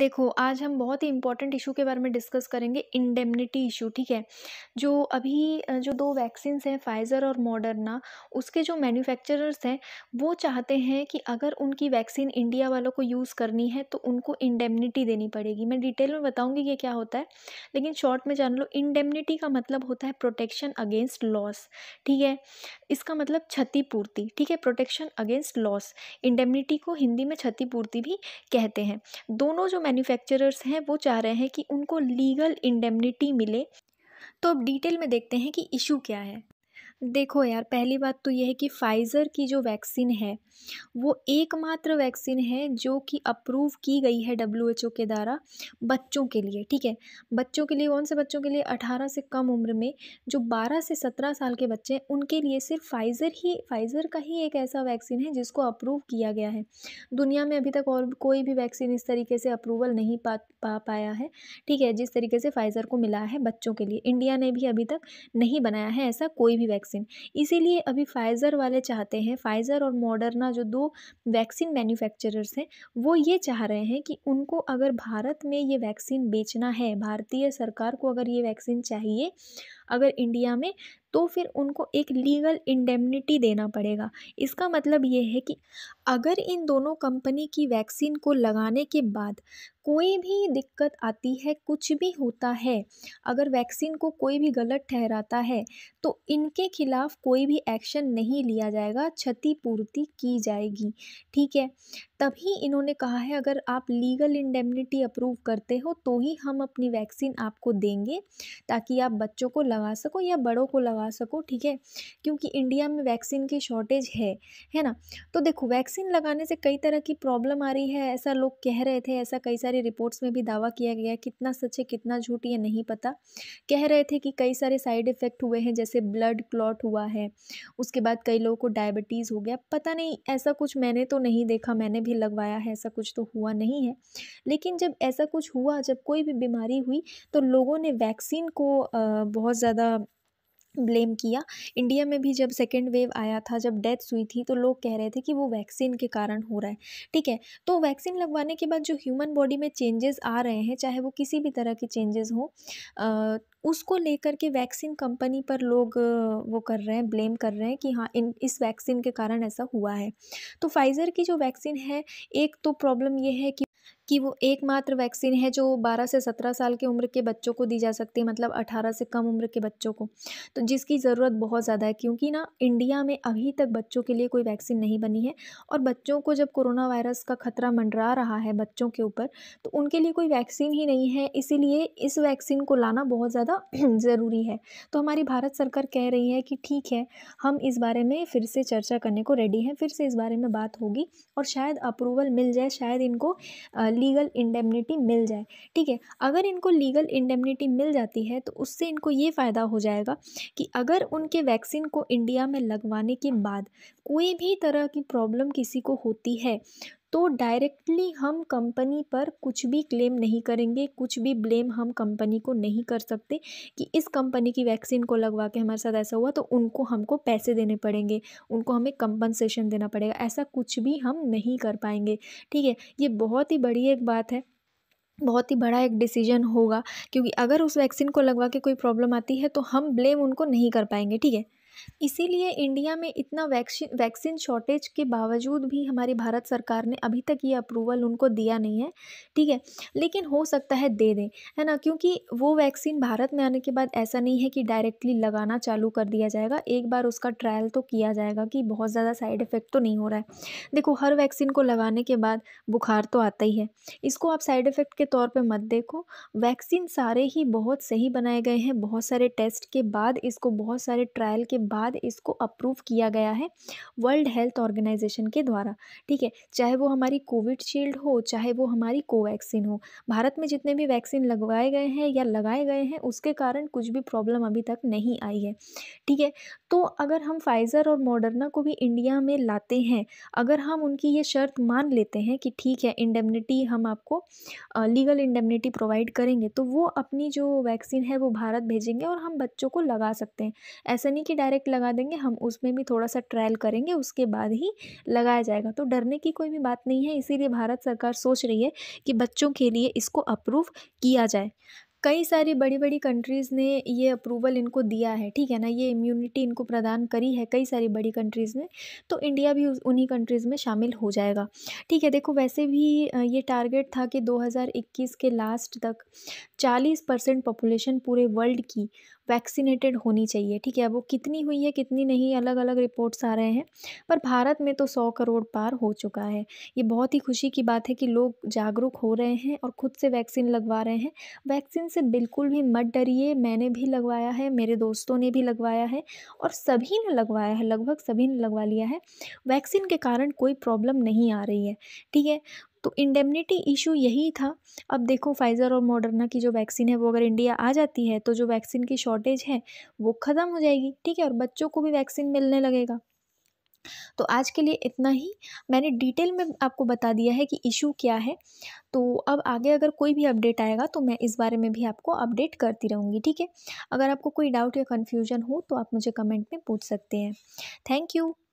देखो आज हम बहुत ही इंपॉर्टेंट इशू के बारे में डिस्कस करेंगे इंडेमनिटी इशू ठीक है जो अभी जो दो वैक्सीन्स हैं फाइज़र और मॉडर्ना उसके जो मैन्युफैक्चरर्स हैं वो चाहते हैं कि अगर उनकी वैक्सीन इंडिया वालों को यूज़ करनी है तो उनको इंडेमनिटी देनी पड़ेगी मैं डिटेल में बताऊँगी ये क्या होता है लेकिन शॉर्ट में जान लो इंडेमनिटी का मतलब होता है प्रोटेक्शन अगेंस्ट लॉस ठीक है इसका मतलब क्षतिपूर्ति ठीक है प्रोटेक्शन अगेंस्ट लॉस इंडेमनिटी को हिंदी में क्षतिपूर्ति भी कहते हैं दोनों दोनों जो मैन्युफैक्चरर्स हैं वो चाह रहे हैं कि उनको लीगल इंडेमनिटी मिले तो अब डिटेल में देखते हैं कि इशू क्या है देखो यार पहली बात तो यह है कि फ़ाइज़र की जो वैक्सीन है वो एकमात्र वैक्सीन है जो कि अप्रूव की गई है डब्ल्यू एच ओ के द्वारा बच्चों के लिए ठीक है बच्चों के लिए कौन से बच्चों के लिए अठारह से कम उम्र में जो बारह से सत्रह साल के बच्चे हैं उनके लिए सिर्फ फाइज़र ही फाइज़र का ही एक ऐसा वैक्सीन है जिसको अप्रूव किया गया है दुनिया में अभी तक और कोई भी वैक्सीन इस तरीके से अप्रूवल नहीं पा पा पाया है ठीक है जिस तरीके से फाइज़र को मिला है बच्चों के लिए इंडिया ने भी अभी तक नहीं बनाया है ऐसा कोई भी वैक्सीन वैक्सीन इसीलिए अभी फाइज़र वाले चाहते हैं फाइज़र और मॉडर्ना जो दो वैक्सीन मैन्युफैक्चरर्स हैं वो ये चाह रहे हैं कि उनको अगर भारत में ये वैक्सीन बेचना है भारतीय सरकार को अगर ये वैक्सीन चाहिए अगर इंडिया में तो फिर उनको एक लीगल इंडेमनिटी देना पड़ेगा इसका मतलब ये है कि अगर इन दोनों कंपनी की वैक्सीन को लगाने के बाद कोई भी दिक्कत आती है कुछ भी होता है अगर वैक्सीन को कोई भी गलत ठहराता है तो इनके खिलाफ कोई भी एक्शन नहीं लिया जाएगा क्षतिपूर्ति की जाएगी ठीक है तभी इन्होंने कहा है अगर आप लीगल इंडेमनिटी अप्रूव करते हो तो ही हम अपनी वैक्सीन आपको देंगे ताकि आप बच्चों को लगा सको या बड़ों को लगा सको ठीक है क्योंकि इंडिया में वैक्सीन की शॉर्टेज है है ना तो देखो वैक्सीन लगाने से कई तरह की प्रॉब्लम आ रही है ऐसा लोग कह रहे थे ऐसा कई सारी रिपोर्ट्स में भी दावा किया गया कितना सच है कितना झूठ ये नहीं पता कह रहे थे कि कई सारे साइड इफ़ेक्ट हुए हैं जैसे ब्लड क्लॉट हुआ है उसके बाद कई लोगों को डायबिटीज़ हो गया पता नहीं ऐसा कुछ मैंने तो नहीं देखा मैंने भी लगवाया है ऐसा कुछ तो हुआ नहीं है लेकिन जब ऐसा कुछ हुआ जब कोई भी बीमारी हुई तो लोगों ने वैक्सीन को बहुत ज़्यादा ब्लेम किया इंडिया में भी जब सेकेंड वेव आया था जब डेथ्स हुई थी तो लोग कह रहे थे कि वो वैक्सीन के कारण हो रहा है ठीक है तो वैक्सीन लगवाने के बाद जो ह्यूमन बॉडी में चेंजेस आ रहे हैं चाहे वो किसी भी तरह के चेंजेस हों उसको लेकर के वैक्सीन कंपनी पर लोग वो कर रहे हैं ब्लेम कर रहे हैं कि हाँ इन इस वैक्सीन के कारण ऐसा हुआ है तो फाइज़र की जो वैक्सीन है एक तो प्रॉब्लम ये है कि कि वो एकमात्र वैक्सीन है जो 12 से 17 साल के उम्र के बच्चों को दी जा सकती है मतलब 18 से कम उम्र के बच्चों को तो जिसकी ज़रूरत बहुत ज़्यादा है क्योंकि ना इंडिया में अभी तक बच्चों के लिए कोई वैक्सीन नहीं बनी है और बच्चों को जब कोरोना वायरस का खतरा मंडरा रहा है बच्चों के ऊपर तो उनके लिए कोई वैक्सीन ही नहीं है इसीलिए इस वैक्सीन को लाना बहुत ज़्यादा ज़रूरी है तो हमारी भारत सरकार कह रही है कि ठीक है हम इस बारे में फिर से चर्चा करने को रेडी हैं फिर से इस बारे में बात होगी और शायद अप्रूवल मिल जाए शायद इनको लीगल इंडेमनिटी मिल जाए ठीक है अगर इनको लीगल इंडेमनिटी मिल जाती है तो उससे इनको ये फ़ायदा हो जाएगा कि अगर उनके वैक्सीन को इंडिया में लगवाने के बाद कोई भी तरह की प्रॉब्लम किसी को होती है तो डायरेक्टली हम कंपनी पर कुछ भी क्लेम नहीं करेंगे कुछ भी ब्लेम हम कंपनी को नहीं कर सकते कि इस कंपनी की वैक्सीन को लगवा के हमारे साथ ऐसा हुआ तो उनको हमको पैसे देने पड़ेंगे उनको हमें कंपनसेशन देना पड़ेगा ऐसा कुछ भी हम नहीं कर पाएंगे ठीक है ये बहुत ही बड़ी एक बात है बहुत ही बड़ा एक डिसीजन होगा क्योंकि अगर उस वैक्सीन को लगवा के कोई प्रॉब्लम आती है तो हम ब्लेम उनको नहीं कर पाएंगे ठीक है इसीलिए इंडिया में इतना वैक्सीन वैक्सीन शॉर्टेज के बावजूद भी हमारी भारत सरकार ने अभी तक ये अप्रूवल उनको दिया नहीं है ठीक है लेकिन हो सकता है दे दें है ना क्योंकि वो वैक्सीन भारत में आने के बाद ऐसा नहीं है कि डायरेक्टली लगाना चालू कर दिया जाएगा एक बार उसका ट्रायल तो किया जाएगा कि बहुत ज़्यादा साइड इफ़ेक्ट तो नहीं हो रहा है देखो हर वैक्सीन को लगाने के बाद बुखार तो आता ही है इसको आप साइड इफ़ेक्ट के तौर पर मत देखो वैक्सीन सारे ही बहुत सही बनाए गए हैं बहुत सारे टेस्ट के बाद इसको बहुत सारे ट्रायल के बाद इसको अप्रूव किया गया है वर्ल्ड हेल्थ ऑर्गेनाइजेशन के द्वारा ठीक है चाहे वो हमारी कोविड शील्ड हो चाहे वो हमारी कोवैक्सीन हो भारत में जितने भी वैक्सीन लगवाए गए हैं या लगाए गए हैं उसके कारण कुछ भी प्रॉब्लम अभी तक नहीं आई है ठीक है तो अगर हम फाइज़र और मॉडर्ना को भी इंडिया में लाते हैं अगर हम उनकी ये शर्त मान लेते हैं कि ठीक है इंडेमनिटी हम आपको लीगल इंडेमनिटी प्रोवाइड करेंगे तो वो अपनी जो वैक्सीन है वो भारत भेजेंगे और हम बच्चों को लगा सकते हैं ऐसा नहीं कि डायरेक्ट लगा देंगे हम उसमें भी थोड़ा सा ट्रायल करेंगे उसके बाद ही लगाया जाएगा तो डरने की कोई भी बात नहीं है इसीलिए भारत सरकार सोच रही है कि बच्चों के लिए इसको अप्रूव किया जाए कई सारी बड़ी बड़ी कंट्रीज़ ने ये अप्रूवल इनको दिया है ठीक है ना ये इम्यूनिटी इनको प्रदान करी है कई सारी बड़ी कंट्रीज़ ने तो इंडिया भी उन्हीं कंट्रीज़ में शामिल हो जाएगा ठीक है देखो वैसे भी ये टारगेट था कि 2021 के लास्ट तक 40 परसेंट पॉपुलेशन पूरे वर्ल्ड की वैक्सीनेटेड होनी चाहिए ठीक है अब वो कितनी हुई है कितनी नहीं अलग अलग रिपोर्ट्स आ रहे हैं पर भारत में तो सौ करोड़ पार हो चुका है ये बहुत ही खुशी की बात है कि लोग जागरूक हो रहे हैं और ख़ुद से वैक्सीन लगवा रहे हैं वैक्सीन से बिल्कुल भी मत डरिए मैंने भी लगवाया है मेरे दोस्तों ने भी लगवाया है और सभी ने लगवाया है लगभग सभी ने लगवा लिया है वैक्सीन के कारण कोई प्रॉब्लम नहीं आ रही है ठीक है तो इंडेमनिटी इशू यही था अब देखो फाइज़र और मॉडर्ना की जो वैक्सीन है वो अगर इंडिया आ जाती है तो जो वैक्सीन की शॉर्टेज है वो ख़त्म हो जाएगी ठीक है और बच्चों को भी वैक्सीन मिलने लगेगा तो आज के लिए इतना ही मैंने डिटेल में आपको बता दिया है कि इशू क्या है तो अब आगे अगर कोई भी अपडेट आएगा तो मैं इस बारे में भी आपको अपडेट करती रहूँगी ठीक है अगर आपको कोई डाउट या कन्फ्यूजन हो तो आप मुझे कमेंट में पूछ सकते हैं थैंक यू